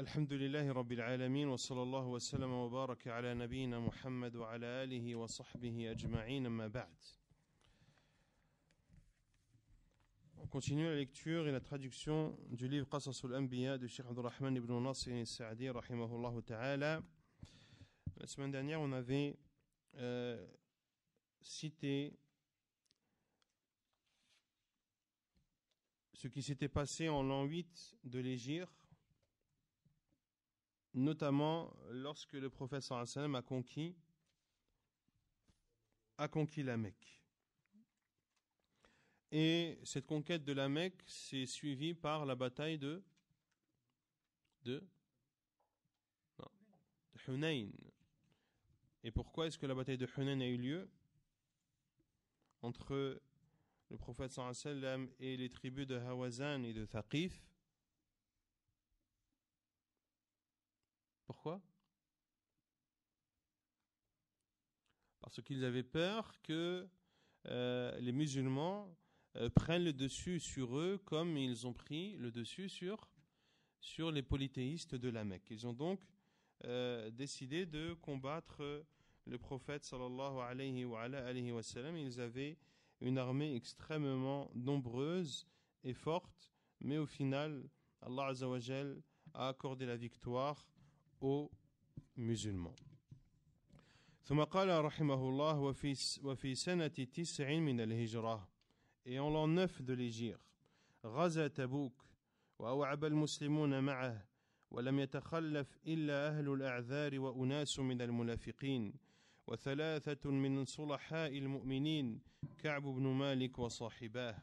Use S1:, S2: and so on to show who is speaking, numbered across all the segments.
S1: الحمد لله رب العالمين وصلى الله وسلم وبارك على نبينا محمد وعلى wa وصحبه ajma'in ما بعد On continue la lecture et la traduction du livre Qasas al-Anbiya de Sheikh Abdurrahman ibn Nasir al-Sa'di rahimahullah ta'ala. La semaine dernière, on avait euh, cité ce qui s'était passé en l'an 8 de l'Égir notamment lorsque le prophète a conquis, a conquis la Mecque. Et cette conquête de la Mecque s'est suivie par la bataille de de, Hunayn. Et pourquoi est-ce que la bataille de Hunayn a eu lieu entre le prophète sallam et les tribus de Hawazan et de Thaqif Pourquoi Parce qu'ils avaient peur que euh, les musulmans euh, prennent le dessus sur eux comme ils ont pris le dessus sur, sur les polythéistes de la Mecque. Ils ont donc euh, décidé de combattre le prophète sallallahu alayhi wa, sallam. Ils avaient une armée extrêmement nombreuse et forte, mais au final, Allah a accordé la victoire aux musulmans. ثم قال رحمه الله وفي, وفي سنة تسع من الهجرة et en l'an neuf de l'Hégire غزا تبوك وأوعب المسلمون معه ولم يتخلف إلا أهل الأعذار وأناس من المنافقين وثلاثة من صلحاء المؤمنين كعب بن مالك وصاحباه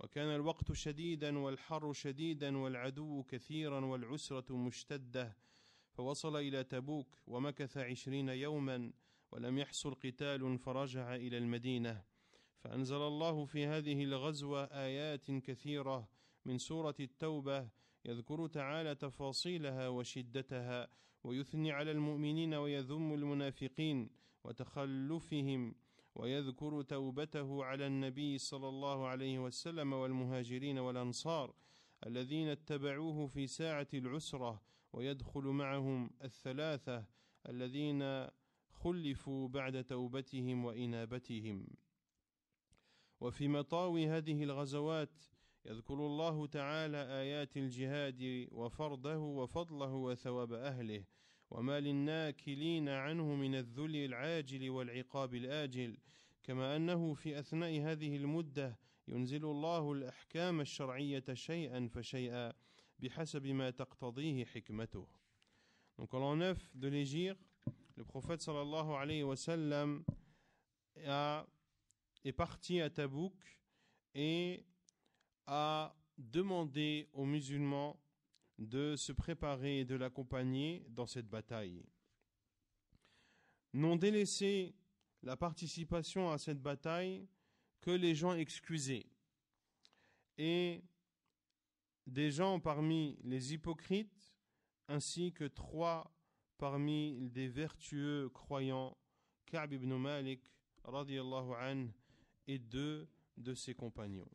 S1: وكان الوقت شديدا والحر شديدا والعدو كثيرا والعسرة مشتدة فوصل الى تبوك ومكث عشرين يوما ولم يحصل قتال فرجع الى المدينه فانزل الله في هذه الغزوه ايات كثيره من سوره التوبه يذكر تعالى تفاصيلها وشدتها ويثني على المؤمنين ويذم المنافقين وتخلفهم ويذكر توبته على النبي صلى الله عليه وسلم والمهاجرين والانصار الذين اتبعوه في ساعه العسره ويدخل معهم الثلاثه الذين خلفوا بعد توبتهم وانابتهم وفي مطاوي هذه الغزوات يذكر الله تعالى ايات الجهاد وفرضه وفضله وثواب اهله وما للناكلين عنه من الذل العاجل والعقاب الاجل كما انه في اثناء هذه المده ينزل الله الاحكام الشرعيه شيئا فشيئا Donc en l'an 9 de l'égir, le prophète sallallahu alayhi wa sallam est parti à Tabouk et a demandé aux musulmans de se préparer et de l'accompagner dans cette bataille. N'ont délaissé la participation à cette bataille que les gens excusés. Et des gens parmi les hypocrites, ainsi que trois parmi des vertueux croyants, Ka'b ibn Malik radiallahu an, et deux de ses compagnons.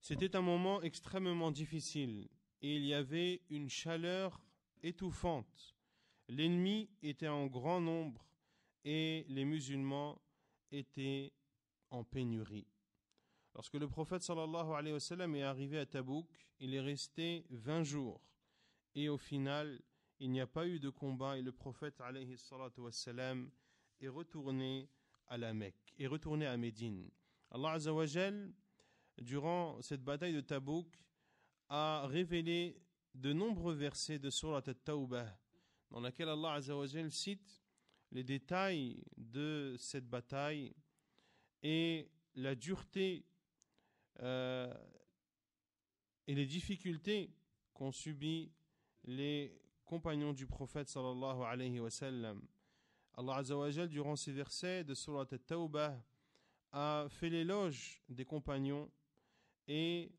S1: C'était un moment extrêmement difficile et il y avait une chaleur étouffante. L'ennemi était en grand nombre et les musulmans étaient en pénurie. Lorsque le prophète sallallahu alayhi wa est arrivé à Tabouk, il est resté 20 jours. Et au final, il n'y a pas eu de combat et le prophète alayhi est retourné à la Mecque, est retourné à Médine. Allah azawajal, durant cette bataille de Tabouk, a révélé de nombreux versets de Surat al-Tawbah, dans laquelle Allah azawajal cite les détails de cette bataille et la dureté euh, et les difficultés qu'ont subies les compagnons du prophète sallallahu alayhi wa Allah Azawajal, durant ces versets de Surat al-Tawbah, a fait l'éloge des compagnons et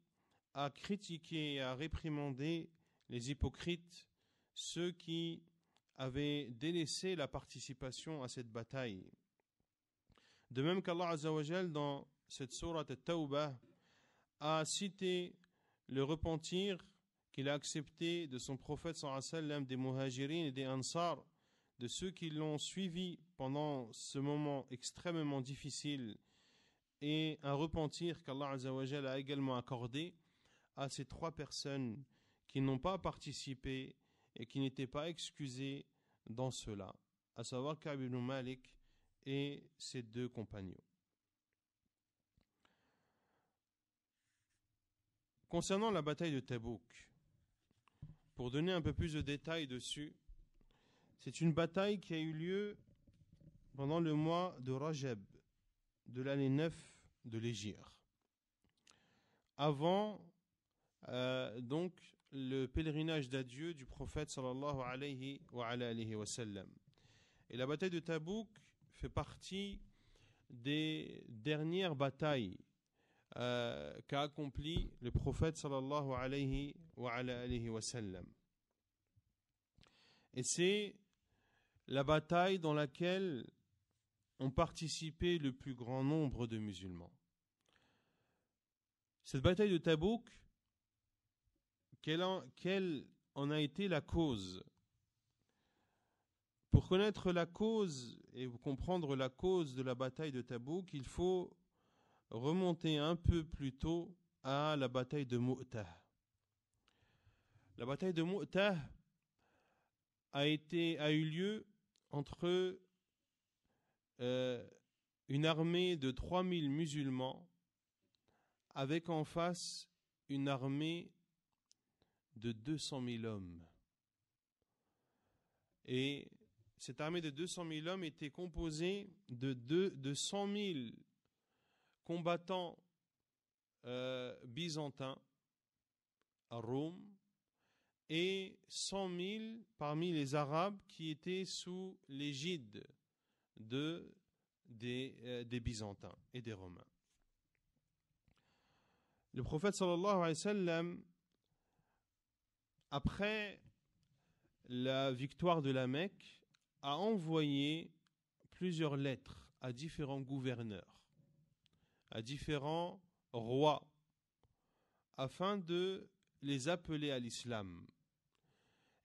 S1: a critiqué et a réprimandé les hypocrites, ceux qui avaient délaissé la participation à cette bataille. De même qu'Allah Azawajal, dans cette Surat al-Tawbah, a cité le repentir qu'il a accepté de son prophète sallam des muhajirines et des ansar, de ceux qui l'ont suivi pendant ce moment extrêmement difficile et un repentir qu'Allah a également accordé à ces trois personnes qui n'ont pas participé et qui n'étaient pas excusées dans cela, à savoir Ka'b ibn Malik et ses deux compagnons. Concernant la bataille de Tabouk, pour donner un peu plus de détails dessus, c'est une bataille qui a eu lieu pendant le mois de Rajab de l'année 9 de l'Égypte, avant euh, donc le pèlerinage d'adieu du prophète sallallahu alayhi wa, Et la bataille de Tabouk fait partie des dernières batailles euh, qu'a accompli le prophète sallallahu alayhi wa, sallam. Et c'est la bataille dans laquelle ont participé le plus grand nombre de musulmans. Cette bataille de Tabouk, quelle en a été la cause Pour connaître la cause et comprendre la cause de la bataille de Tabouk, il faut remonter un peu plus tôt à la bataille de Mu'tah. La bataille de Mu'tah a, été, a eu lieu entre euh, une armée de 3000 musulmans avec en face une armée de 200 000 hommes. Et cette armée de 200 000 hommes était composée de, deux, de 100 000 combattants euh, byzantins à Rome et 100 000 parmi les Arabes qui étaient sous l'égide de, des, euh, des, Byzantins et des Romains. Le prophète sallallahu alayhi wa sallam, après la victoire de la Mecque, a envoyé plusieurs lettres à différents gouverneurs à différents rois afin de les appeler à l'islam.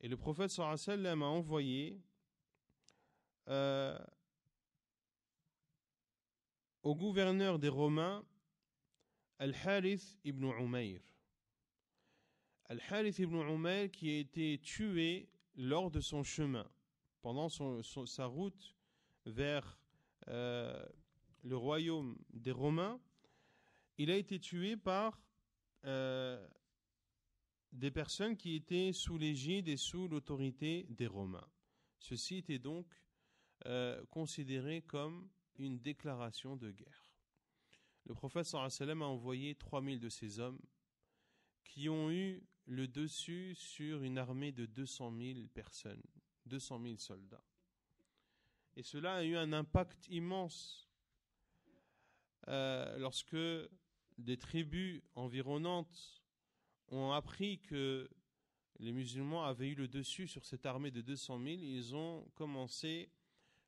S1: Et le prophète sallam a envoyé euh, au gouverneur des Romains Al-Harith ibn Umayr. Al-Harith ibn Umayr qui a été tué lors de son chemin, pendant son, sa route vers euh, le royaume des Romains, il a été tué par euh, des personnes qui étaient sous l'égide et sous l'autorité des Romains. Ceci était donc euh, considéré comme une déclaration de guerre. Le prophète sallam a envoyé 3000 de ses hommes qui ont eu le dessus sur une armée de 200 000 personnes, 200 000 soldats. Et cela a eu un impact immense euh, lorsque des tribus environnantes ont appris que les musulmans avaient eu le dessus sur cette armée de 200 000, ils ont commencé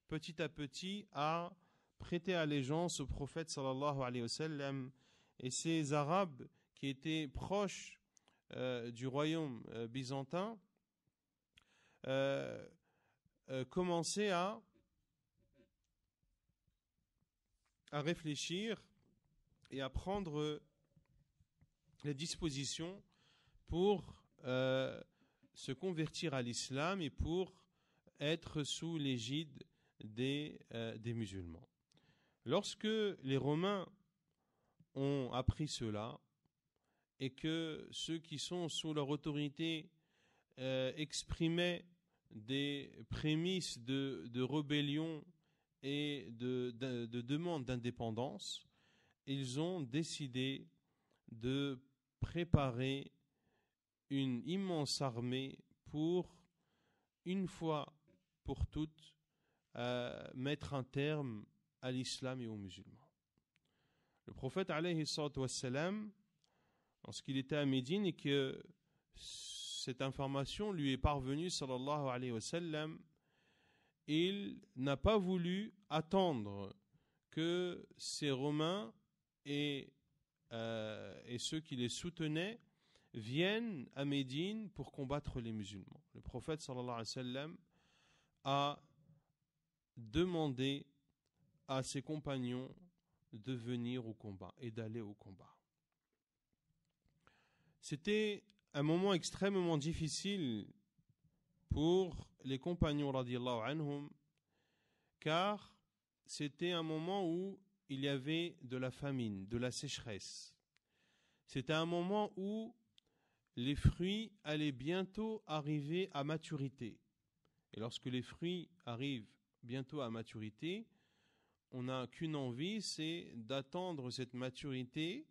S1: petit à petit à prêter allégeance au prophète sallallahu alayhi wa sallam. Et ces Arabes qui étaient proches euh, du royaume euh, byzantin commençaient à à réfléchir et à prendre euh, les dispositions pour euh, se convertir à l'islam et pour être sous l'égide euh, des, musulmans. Lorsque les Romains ont appris cela et que ceux qui sont sous leur autorité exprimaient des prémices de, de rébellion et de, demande d'indépendance, ils ont décidé de préparer une immense armée pour, une fois pour toutes, euh, mettre un terme à l'islam et aux musulmans. Le prophète, alayhi wassalam, lorsqu'il était à Médine et que cette information lui est parvenue, sallallahu alayhi wa sallam, il n'a pas voulu attendre que ces Romains euh, et, ceux qui les soutenaient viennent à Médine pour combattre les musulmans. Le prophète alayhi a demandé à ses compagnons de venir au combat et d'aller au combat. C'était un moment extrêmement difficile pour les compagnons radiallahu anhum, car c'était un moment où il y avait de la famine, de la sécheresse. C'était un moment où les fruits allaient bientôt arriver à maturité. Et lorsque les fruits arrivent bientôt à maturité, on n'a qu'une envie, c'est d'attendre cette maturité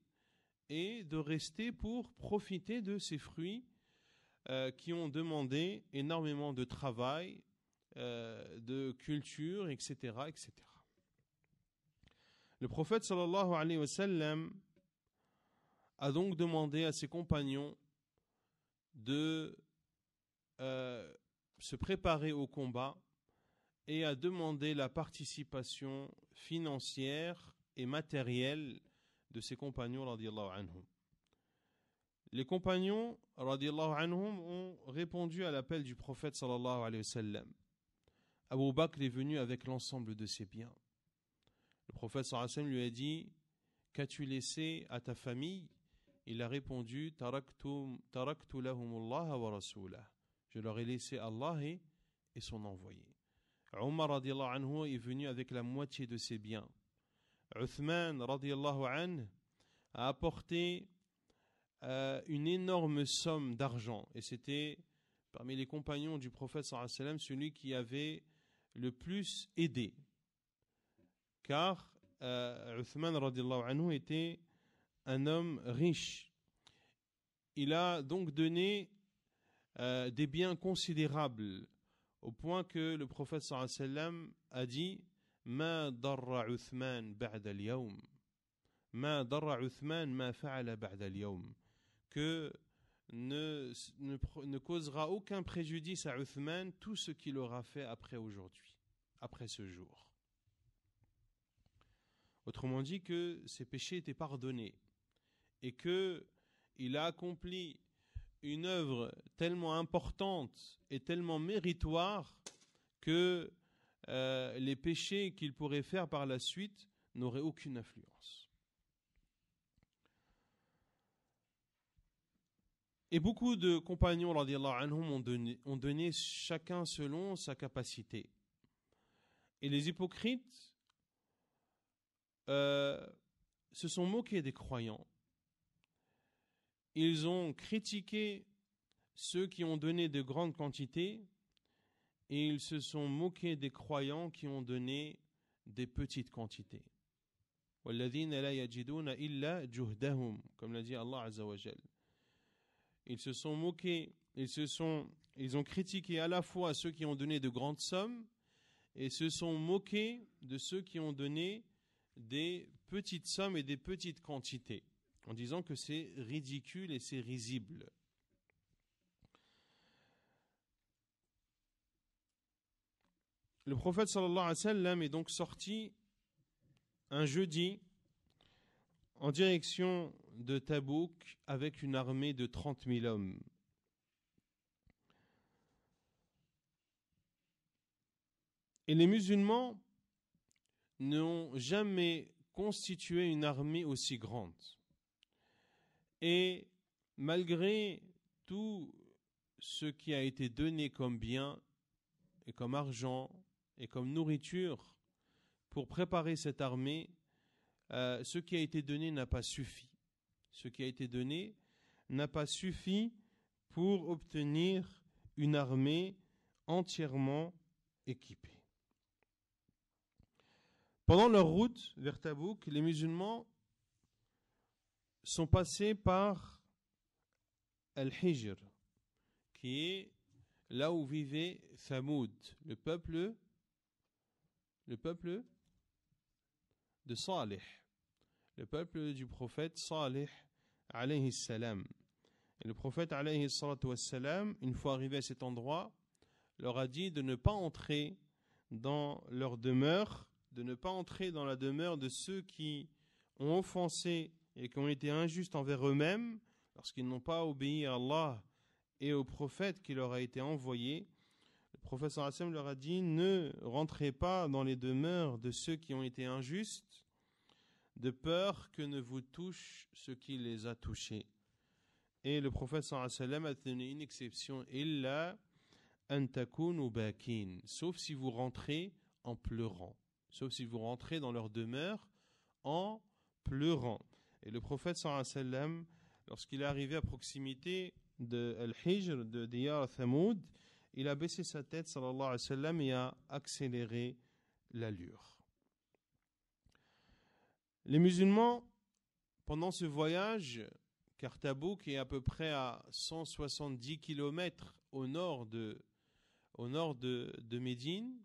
S1: et de rester pour profiter de ces fruits euh, qui ont demandé énormément de travail, euh, de culture, etc., etc. Le prophète sallallahu alayhi wa sallam a donc demandé à ses compagnons de euh, se préparer au combat et a demandé la participation financière et matérielle de ses compagnons la anhum. Les compagnons, radiallahu anhum, ont répondu à l'appel du prophète sallallahu alayhi sallam. Abu Bakr est venu avec l'ensemble de ses biens. Le prophète sallallahu alayhi sallam lui a dit Qu'as-tu laissé à ta famille Il a répondu Taraktu, taraktu Allah wa Je leur ai laissé Allah et, son envoyé. Omar radiallahu anhu est venu avec la moitié de ses biens. Uthman radiallahu anhu a apporté euh, une énorme somme d'argent. Et c'était parmi les compagnons du prophète celui qui avait le plus aidé. Car euh, Uthman anhu était un homme riche. Il a donc donné euh, des biens considérables au point que le prophète a dit Ma darra Uthman ba'da Ma darra Uthman ma fa'ala ba'da que ne, causera aucun préjudice à Uthman tout ce qu'il aura fait après aujourd'hui, après ce jour. Autrement dit que ses péchés étaient pardonnés et qu'il a accompli une œuvre tellement importante et tellement méritoire que euh, les péchés qu'il pourrait faire par la suite n'auraient aucune influence. Et beaucoup de compagnons ont, donné, ont donné chacun selon sa capacité. Et les hypocrites euh, se sont moqués des croyants. Ils ont critiqué ceux qui ont donné de grandes quantités et ils se sont moqués des croyants qui ont donné des petites quantités. Comme l'a dit Allah Azza ils se sont moqués, ils se sont, ils ont critiqué à la fois ceux qui ont donné de grandes sommes et se sont moqués de ceux qui ont donné des petites sommes et des petites quantités, en disant que c'est ridicule et c'est risible. Le prophète sallallahu alayhi wa sallam est donc sorti un jeudi en direction de Tabouk avec une armée de 30 000 hommes. Et les musulmans n'ont jamais constitué une armée aussi grande. Et malgré tout ce qui a été donné comme bien et comme argent et comme nourriture pour préparer cette armée, euh, ce qui a été donné n'a pas suffi ce qui a été donné, n'a pas suffi pour obtenir une armée entièrement équipée. Pendant leur route vers Tabouk, les musulmans sont passés par Al-Hijr, qui est là où vivait Thamoud, le peuple, le peuple de Saleh le peuple du prophète Salih alayhi salam. Et le prophète alayhi salam, une fois arrivé à cet endroit, leur a dit de ne pas entrer dans leur demeure, de ne pas entrer dans la demeure de ceux qui ont offensé et qui ont été injustes envers eux-mêmes lorsqu'ils n'ont pas obéi à Allah et au prophète qui leur a été envoyé. Le prophète leur a dit ne rentrez pas dans les demeures de ceux qui ont été injustes de peur que ne vous touche ce qui les a touchés. Et le prophète sallam a donné une exception, un antakun ou bakin, sauf si vous rentrez en pleurant, sauf si vous rentrez dans leur demeure en pleurant. Et le prophète sallam, lorsqu'il est arrivé à proximité de Al-Hijr, de Diyar Thamoud, il a baissé sa tête sallallahu alayhi wa sallam et a accéléré l'allure. Les musulmans, pendant ce voyage, car Tabouk est à peu près à 170 km au nord de, Médine,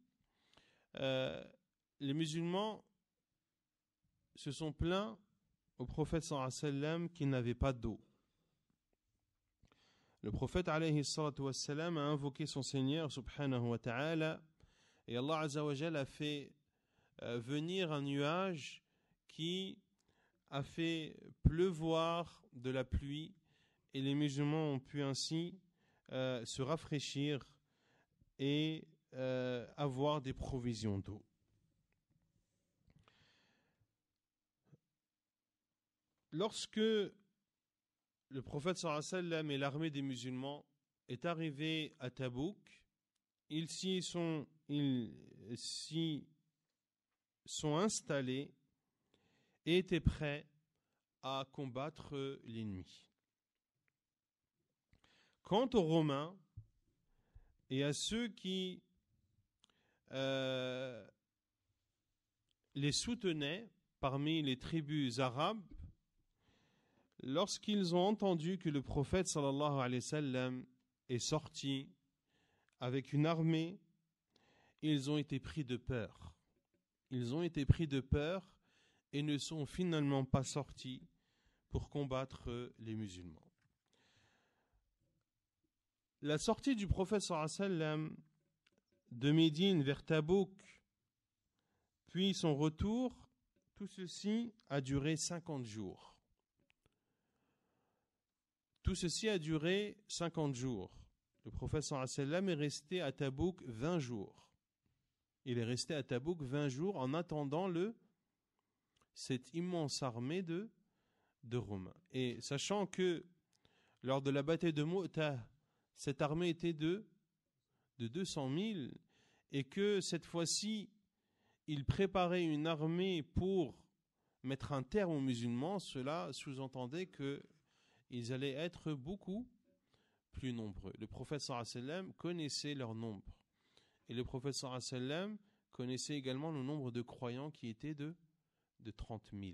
S1: euh, les musulmans se sont plaints au prophète sallam qu'il n'avait pas d'eau. Le prophète alayhi a invoqué son Seigneur subhanahu wa ta'ala et Allah a fait euh, venir un nuage qui a fait pleuvoir de la pluie et les musulmans ont pu ainsi euh, se rafraîchir et euh, avoir des provisions d'eau. Lorsque le prophète sallam et l'armée des musulmans est arrivé à Tabouk, ils sont, ils s'y sont installés étaient prêts à combattre l'ennemi. Quant aux Romains et à ceux qui euh, les soutenaient parmi les tribus arabes, lorsqu'ils ont entendu que le prophète sallallahu alayhi wa est sorti avec une armée, ils ont été pris de peur. Ils ont été pris de peur et ne sont finalement pas sortis pour combattre euh, les musulmans. La sortie du prophète sallam de Médine vers Tabouk, puis son retour, tout ceci a duré 50 jours. Tout ceci a duré 50 jours. Le prophète sallam est resté à Tabouk 20 jours. Il est resté à Tabouk 20 jours en attendant le cette immense armée de, de Romains. Et sachant que lors de la bataille de Mouta cette armée était de, de 200 000 et que cette fois-ci, ils préparaient une armée pour mettre un terme aux musulmans, cela sous-entendait que ils allaient être beaucoup plus nombreux. Le prophète sallam connaissait leur nombre. Et le prophète sallam connaissait également le nombre de croyants qui étaient de de 30 000.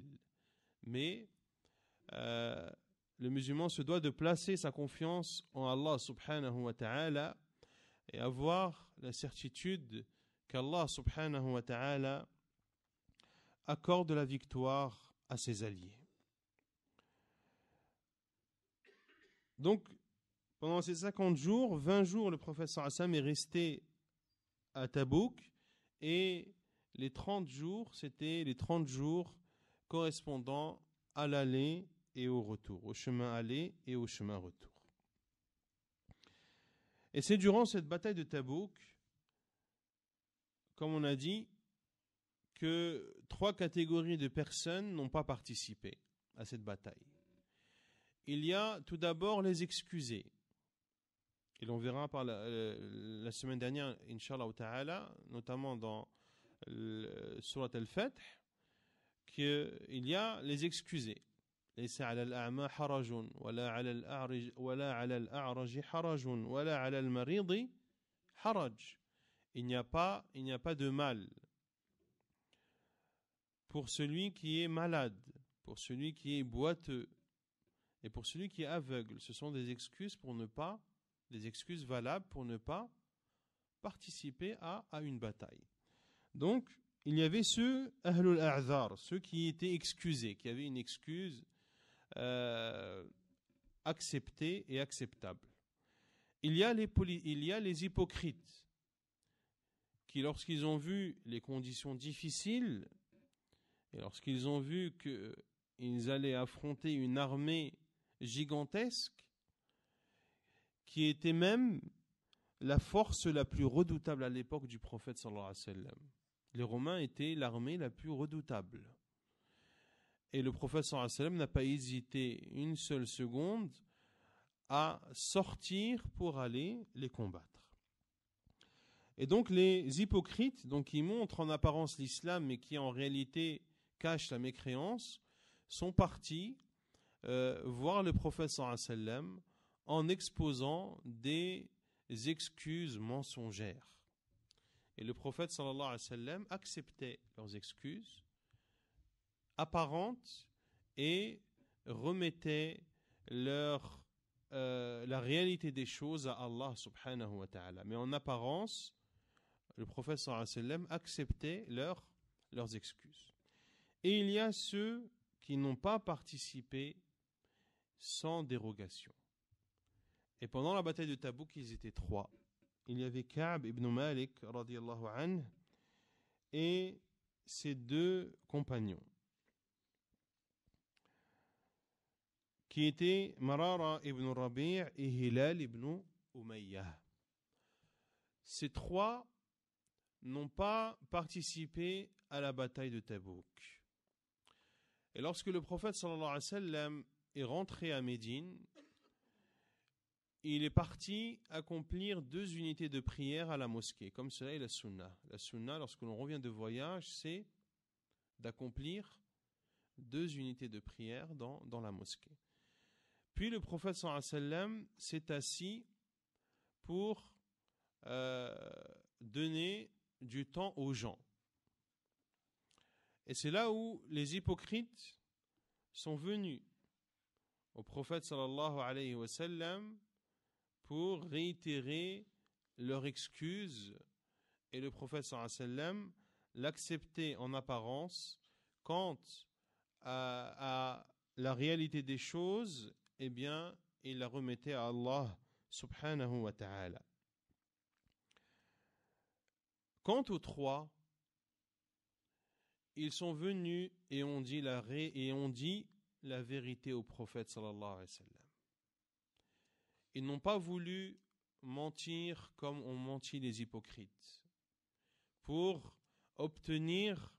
S1: Mais euh, le musulman se doit de placer sa confiance en Allah subhanahu wa ta'ala et avoir la certitude qu'Allah subhanahu wa ta'ala accorde la victoire à ses alliés. Donc, pendant ces 50 jours, 20 jours, le professeur Assam est resté à Tabouk et les 30 jours, c'était les 30 jours correspondant à l'aller et au retour, au chemin aller et au chemin retour. Et c'est durant cette bataille de Tabouk, comme on a dit, que trois catégories de personnes n'ont pas participé à cette bataille. Il y a tout d'abord les excusés. Et l'on verra par la, euh, semaine dernière, Inch'Allah, notamment dans Surat al-Fath qu'il y a les excusés. il n'y a pas il n'y a pas de mal pour celui qui est malade pour celui qui est boiteux et pour celui qui est aveugle ce sont des excuses pour ne pas des excuses valables pour ne pas participer à, à une bataille donc, il y avait ceux, Ahlul A'zar, ceux qui étaient excusés, qui avaient une excuse euh, acceptée et acceptable. Il y a les, il y a les hypocrites qui, lorsqu'ils ont vu les conditions difficiles, et lorsqu'ils ont vu qu'ils allaient affronter une armée gigantesque, qui était même la force la plus redoutable à l'époque du prophète sallallahu alayhi wa sallam. Les Romains étaient l'armée la plus redoutable. Et le prophète sallam n'a pas hésité une seule seconde à sortir pour aller les combattre. Et donc les hypocrites, donc qui montrent en apparence l'islam mais qui en réalité cachent la mécréance, sont partis euh, voir le prophète sallam en exposant des excuses mensongères. Et le prophète sallallahu alayhi wa sallam acceptait leurs excuses apparentes et remettait leur, euh, la réalité des choses à Allah subhanahu wa ta'ala. Mais en apparence, le prophète sallallahu alayhi wa sallam acceptait leurs excuses. Et il y a ceux qui n'ont pas participé sans dérogation. Et pendant la bataille de Tabouk, ils étaient trois il y avait Ka'b ibn Malik radiallahu anhu et ses deux compagnons qui étaient Marara ibn Rabi' et Hilal ibn Umayyah. Ces trois n'ont pas participé à la bataille de Tabouk. Et lorsque le prophète sallallahu alayhi wa sallam est rentré à Médine, il est parti accomplir deux unités de prière à la mosquée, comme cela est la sunna. La sunna, lorsque l'on revient de voyage, c'est d'accomplir deux unités de prière dans, la mosquée. Puis le prophète sallam s'est assis pour euh, donner du temps aux gens. Et c'est là où les hypocrites sont venus au prophète sallallahu alayhi wa sallam pour réitérer leur excuse et le prophète sallam l'acceptait en apparence quant à, la réalité des choses, eh bien, il la remettait à Allah subhanahu wa ta'ala. Quant aux trois, ils sont venus et ont dit la, ré, et ont dit la vérité au prophète sallallahu alayhi wa ils n'ont pas voulu mentir comme ont menti les hypocrites pour obtenir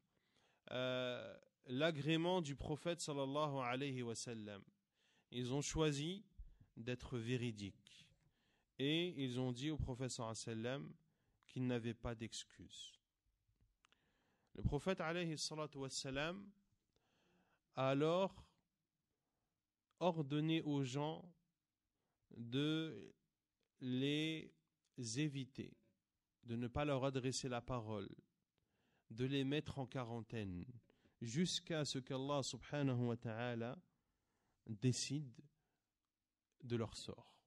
S1: euh, l'agrément du prophète sallallahu alayhi wa sallam. Ils ont choisi d'être véridiques et ils ont dit au prophète sallallahu alayhi wa sallam qu'il n'avait pas d'excuses. Le prophète alayhi wa sallam a alors ordonné aux gens de les éviter, de ne pas leur adresser la parole, de les mettre en quarantaine, jusqu'à ce qu'Allah subhanahu wa ta'ala décide de leur sort.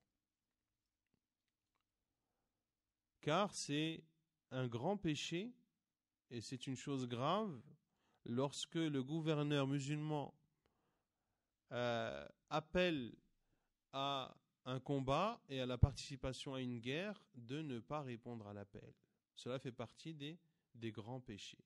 S1: Car c'est un grand péché et c'est une chose grave lorsque le gouverneur musulman euh, appelle à un combat et à la participation à une guerre de ne pas répondre à l'appel. Cela fait partie des, des grands péchés.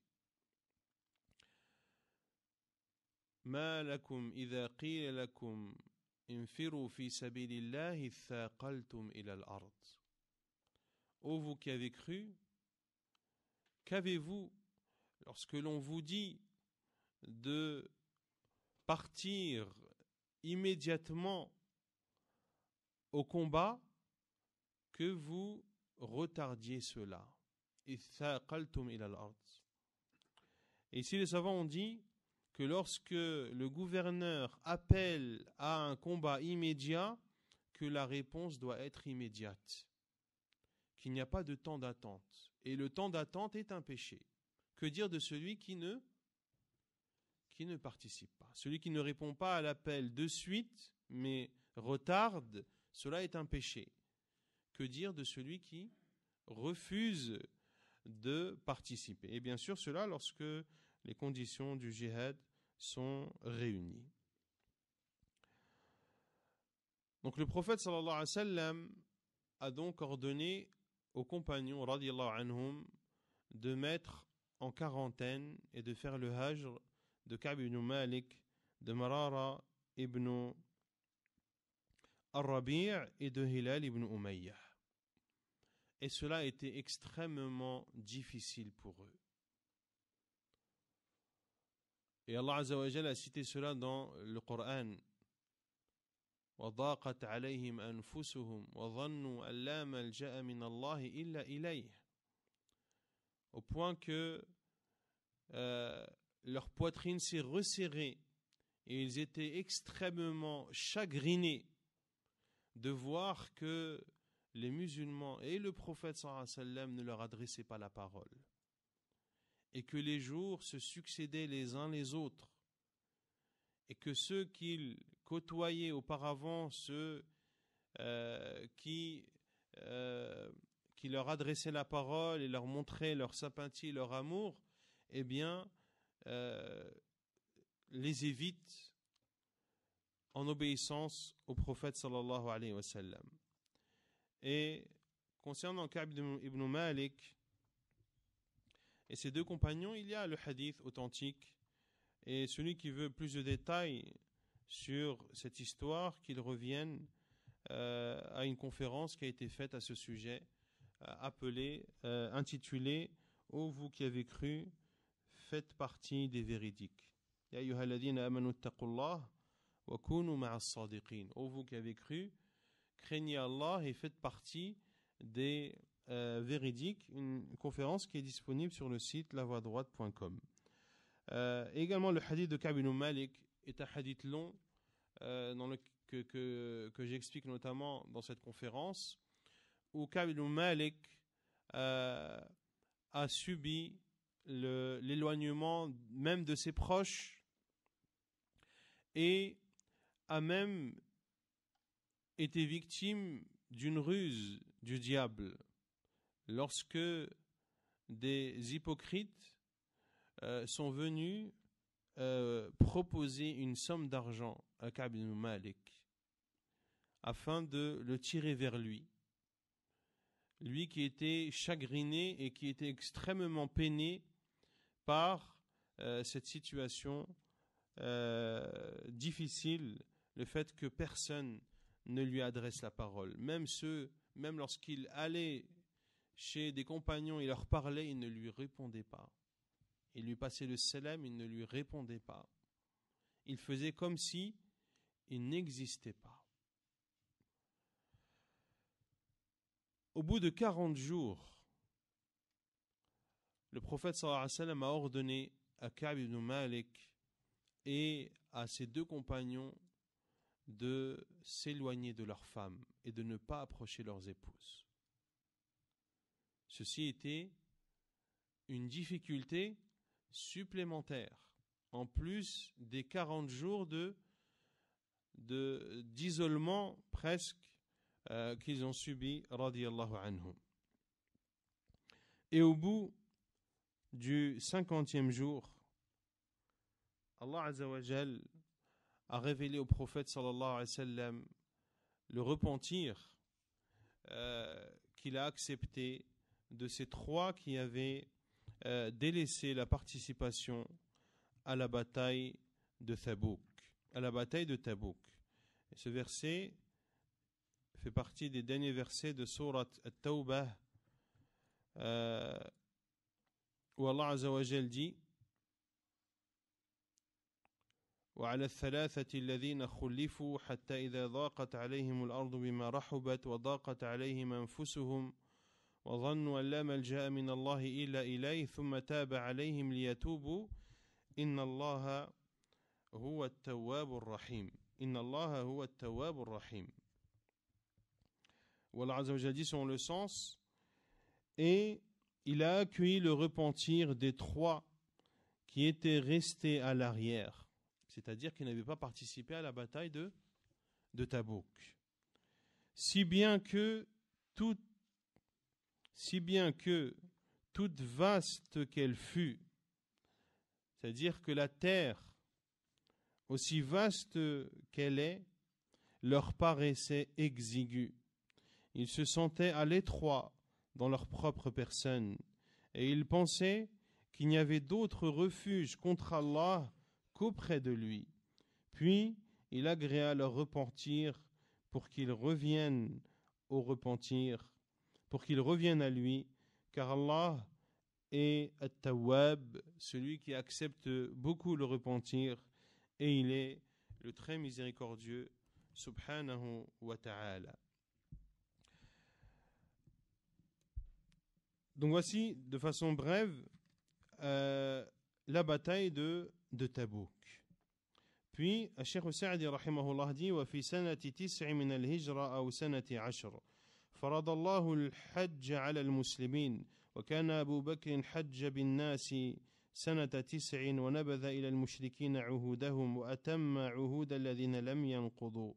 S1: Ô vous qui avez cru, qu'avez-vous lorsque l'on vous dit de partir immédiatement au combat que vous retardiez cela. Et si les savants ont dit que lorsque le gouverneur appelle à un combat immédiat, que la réponse doit être immédiate, qu'il n'y a pas de temps d'attente. Et le temps d'attente est un péché. Que dire de celui qui ne, qui ne participe pas Celui qui ne répond pas à l'appel de suite, mais retarde, cela est un péché. Que dire de celui qui refuse de participer Et bien sûr, cela lorsque les conditions du jihad sont réunies. Donc le prophète a donc ordonné aux compagnons de mettre en quarantaine et de faire le hajr de Ka'b ibn Malik, de Marara ibn et de Et cela était extrêmement difficile pour eux. Et Allah a cité cela dans le Coran. au point que euh, leur poitrine s'est resserrée et ils étaient extrêmement chagrinés de voir que les musulmans et le prophète ne leur adressaient pas la parole. Et que les jours se succédaient les uns les autres. Et que ceux qu'ils côtoyaient auparavant, ceux euh, qui, euh, qui leur adressaient la parole et leur montraient leur sympathie et leur amour, eh bien, euh, les évitent en obéissance au prophète sallallahu alayhi wa sallam. Et concernant Ka'b ibn Malik et ses deux compagnons, il y a le hadith authentique et celui qui veut plus de détails sur cette histoire, qu'il revienne euh, à une conférence qui a été faite à ce sujet, euh, appelée, euh, intitulée « Ô oh, vous qui avez cru, faites partie des véridiques ». Ya vous qui avez cru, craignez Allah et faites partie des euh, véridiques, une conférence qui est disponible sur le site lavoidroite.com. Euh, également, le hadith de Kabilou Malik est un hadith long euh, dans le, que, que, j'explique notamment dans cette conférence, où Kabilou Malik euh, a subi l'éloignement même de ses proches et a même été victime d'une ruse du diable lorsque des hypocrites euh, sont venus euh, proposer une somme d'argent à Ka'b ibn Malik afin de le tirer vers lui. Lui qui était chagriné et qui était extrêmement peiné par euh, cette situation difficile le fait que personne ne lui adresse la parole. Même ceux, même lorsqu'il allait chez des compagnons, il leur parlait, il ne lui répondait pas. Il lui passait le salam, il ne lui répondait pas. Il faisait comme si il n'existait pas. Au bout de quarante jours, le prophète sallallahu alayhi wa sallam a ordonné à Ka'b ibn Malik et à ses deux compagnons de s'éloigner de leurs femmes et de ne pas approcher leurs épouses. Ceci était une difficulté supplémentaire, en plus des 40 jours de d'isolement presque euh, qu'ils ont subi radiallahu anhum. Et au bout du cinquantième jour, Allah Azawajal a révélé au prophète sallallahu alayhi wa sallam le repentir euh, qu'il a accepté de ces trois qui avaient euh, délaissé la participation à la bataille de Tabouk, à la bataille de Tabouk. ce verset fait partie des derniers versets de Surat At-Tawbah euh, où Allah Azza dit وعلى الثلاثة الذين خلفوا حتى إذا ضاقت عليهم الأرض بما رحبت وضاقت عليهم أنفسهم وظنوا أن لا ملجأ من الله إلا إليه ثم تاب عليهم ليتوبوا إن الله هو التواب الرحيم إن الله هو التواب الرحيم Voilà, Azzawajal dit selon le sens, et il a accueilli le repentir des trois qui étaient restés à l'arrière. c'est-à-dire qu'ils n'avaient pas participé à la bataille de, de Tabouk. Si bien que tout, si bien que toute vaste qu'elle fût, c'est-à-dire que la terre, aussi vaste qu'elle est, leur paraissait exiguë. Ils se sentaient à l'étroit dans leur propre personne, et ils pensaient qu'il n'y avait d'autre refuge contre Allah auprès de lui. Puis il agréa leur repentir pour qu'ils reviennent au repentir, pour qu'ils reviennent à lui, car Allah est At-Tawwab, celui qui accepte beaucoup le repentir, et il est le très miséricordieux, subhanahu wa ta'ala. Donc voici de façon brève euh, la bataille de de Tabouk. Puis, euh, Cheikh Sa'di rahimahullah dit وفي سنة تسع من الهجرة أو سنة عشر فرض الله الحج على المسلمين وكان أبو بكر حج بالناس سنة تسع ونبذ إلى المشركين عهودهم وأتم عهود الذين لم ينقضوا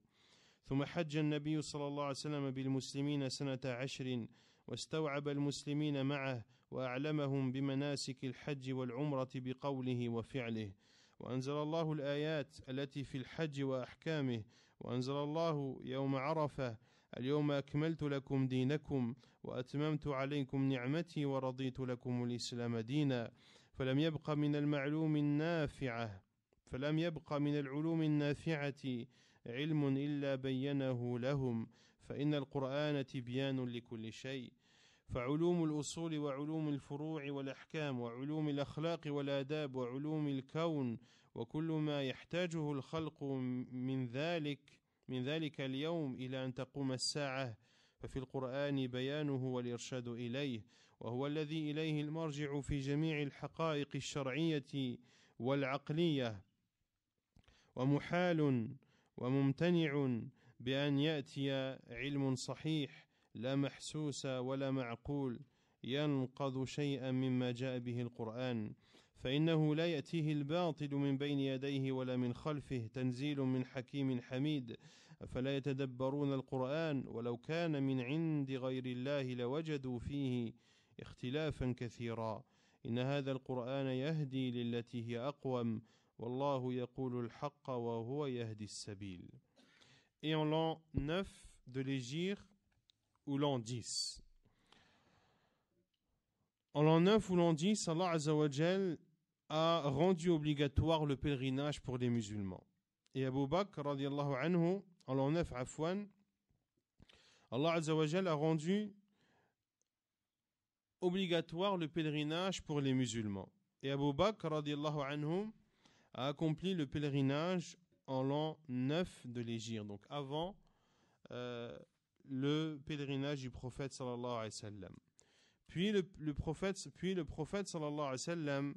S1: ثم حج النبي صلى الله عليه وسلم بالمسلمين سنة عشر واستوعب المسلمين معه واعلمهم بمناسك الحج والعمره بقوله وفعله وانزل الله الايات التي في الحج واحكامه وانزل الله يوم عرفه اليوم اكملت لكم دينكم واتممت عليكم نعمتي ورضيت لكم الاسلام دينا فلم يبق من المعلوم النافعه فلم يبق من العلوم النافعه علم الا بينه لهم فان القران تبيان لكل شيء فعلوم الأصول وعلوم الفروع والأحكام وعلوم الأخلاق والآداب وعلوم الكون وكل ما يحتاجه الخلق من ذلك من ذلك اليوم إلى أن تقوم الساعة ففي القرآن بيانه والإرشاد إليه وهو الذي إليه المرجع في جميع الحقائق الشرعية والعقلية ومحال وممتنع بأن يأتي علم صحيح لا محسوس ولا معقول ينقض شيئا مما جاء به القران فانه لا ياتيه الباطل من بين يديه ولا من خلفه تنزيل من حكيم حميد فلا يتدبرون القران ولو كان من عند غير الله لوجدوا فيه اختلافا كثيرا ان هذا القران يهدي للتي هي اقوم والله يقول الحق وهو يهدي السبيل Et en l'an 9 de l'Égypte, ou l'an 10. En l'an 9 ou l'an 10, Allah Azzawajal a rendu obligatoire le pèlerinage pour les musulmans. Et Abu Bakr, anhu, en l'an 9, Afwan, Allah a rendu obligatoire le pèlerinage pour les musulmans. Et Abu Bakr, anhu, a accompli le pèlerinage en l'an 9 de l'Égypte, donc avant euh, le pèlerinage du prophète sallallahu alayhi wa Puis le, prophète, puis le prophète sallallahu alayhi wa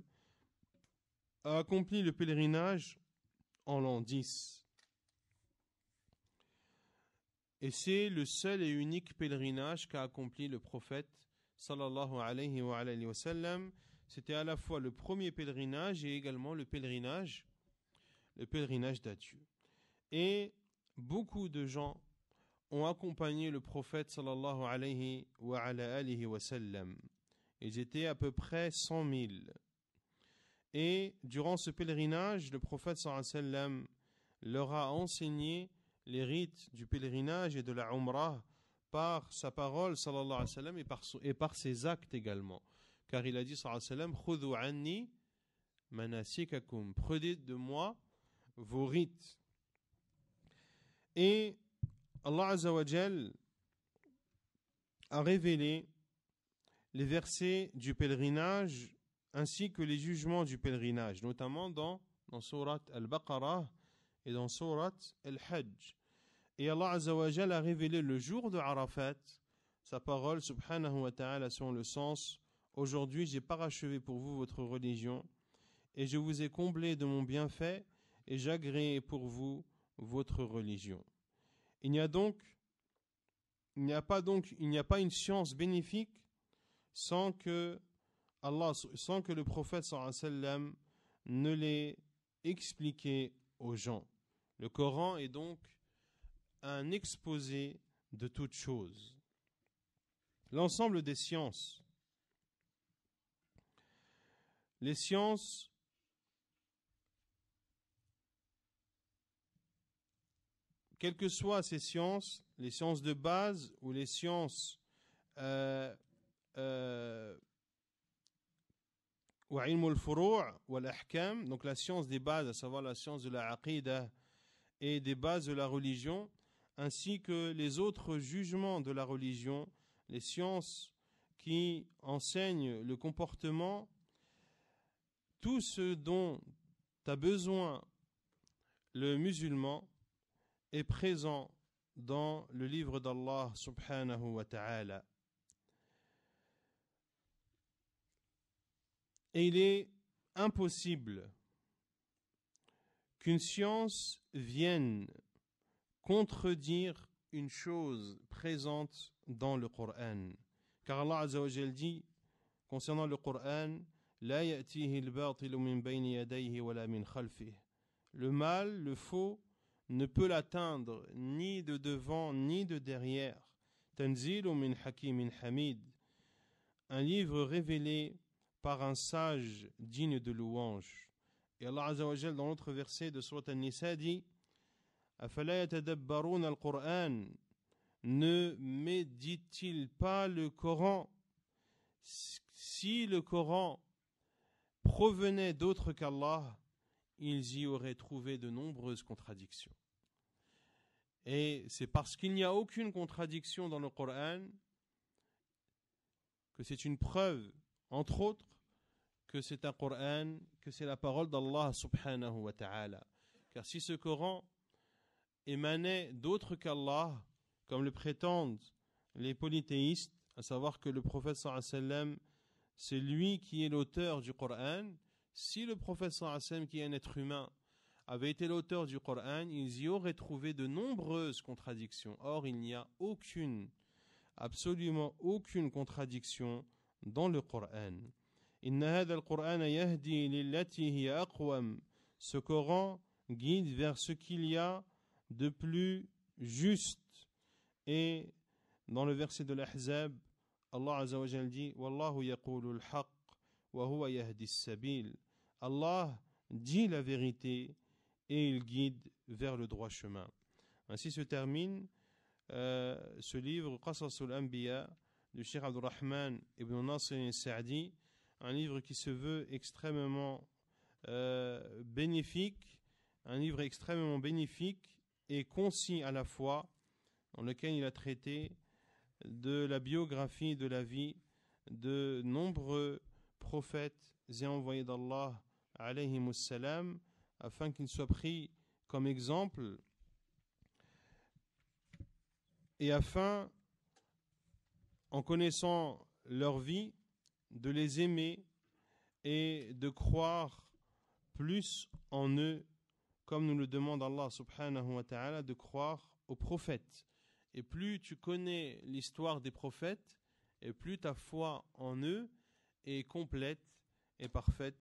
S1: a accompli le pèlerinage en l'an 10. Et c'est le seul et unique pèlerinage qu'a accompli le prophète sallallahu alayhi wa, C'était à la fois le premier pèlerinage et également le pèlerinage, le pèlerinage d'adieu. Et beaucoup de gens ont accompagné le prophète sallallahu alayhi wa, alihi wa sallam. Ils étaient à peu près 100 000. Et durant ce pèlerinage, le prophète sallallahu alayhi wa sallam leur a enseigné les rites du pèlerinage et de la umrah par sa parole sallallahu alayhi wa sallam et par, ses actes également. Car il a dit sallallahu alayhi wa sallam, anni prenez de moi vos rites. Et Allah a révélé les versets du pèlerinage ainsi que les jugements du pèlerinage, notamment dans, dans Al-Baqarah et dans Surat Al-Hajj. Et Allah a révélé le jour de Arafat, sa parole, subhanahu wa ta'ala, selon le sens Aujourd'hui, j'ai parachevé pour vous votre religion, et je vous ai comblé de mon bienfait, et j'agréé pour vous votre religion. Il n'y a donc, il n'y a pas donc, il n'y a pas une science bénéfique sans que Allah, sans que le prophète sallam ne l'ait expliqué aux gens. Le Coran est donc un exposé de toutes choses. L'ensemble des sciences. Les sciences quelles que soient ces sciences, les sciences de base ou les sciences ou euh, euh, donc la science des bases, à savoir la science de la aqidah et des bases de la religion, ainsi que les autres jugements de la religion, les sciences qui enseignent le comportement, tout ce dont a besoin le musulman est présent dans le livre d'Allah subhanahu wa ta'ala. Et il est impossible qu'une science vienne contredire une chose présente dans le Coran. Car Allah dit concernant le Coran Le mal, le faux ne peut l'atteindre ni de devant ni de derrière. Tanzil min Hakimin Hamid, un livre révélé par un sage digne de louange. Et Allah Azza dans l'autre verset de Surat An-Nisa dit al-Qur'an Ne médite-t-il pas le Coran Si le Coran provenait d'autre qu'Allah, ils y auraient trouvé de nombreuses contradictions. Et c'est parce qu'il n'y a aucune contradiction dans le Coran que c'est une preuve, entre autres, que c'est un Coran, que c'est la parole d'Allah subhanahu wa ta'ala. Car si ce Coran émanait d'autres qu'Allah, comme le prétendent les polythéistes, à savoir que le prophète sallam, c'est lui qui est l'auteur du Coran, si le prophète sallam, qui est un être humain, avait été l'auteur du Coran, ils y auraient trouvé de nombreuses contradictions. Or, il n'y a aucune, absolument aucune contradiction dans le Coran. Ce Coran guide vers ce qu'il y a de plus juste. Et dans le verset de l'Ahzab, Allah Azza wa dit Wallahu yaqulu al-haq wa huwa yahdi sabil Allah dit la vérité et il guide vers le droit chemin. Ainsi se termine euh, ce livre, Qasasul al-Anbiya, du Cheikh Abdurrahman ibn Nasir al-Sa'di, un livre qui se veut extrêmement euh, bénéfique, un livre extrêmement bénéfique et concis à la fois, dans lequel il a traité de la biographie de la vie de nombreux prophètes et envoyés d'Allah afin qu'il soit pris comme exemple et afin, en connaissant leur vie, de les aimer et de croire plus en eux, comme nous le demande Allah subhanahu wa ta'ala, de croire aux prophètes. Et plus tu connais l'histoire des prophètes, et plus ta foi en eux est complète et parfaite.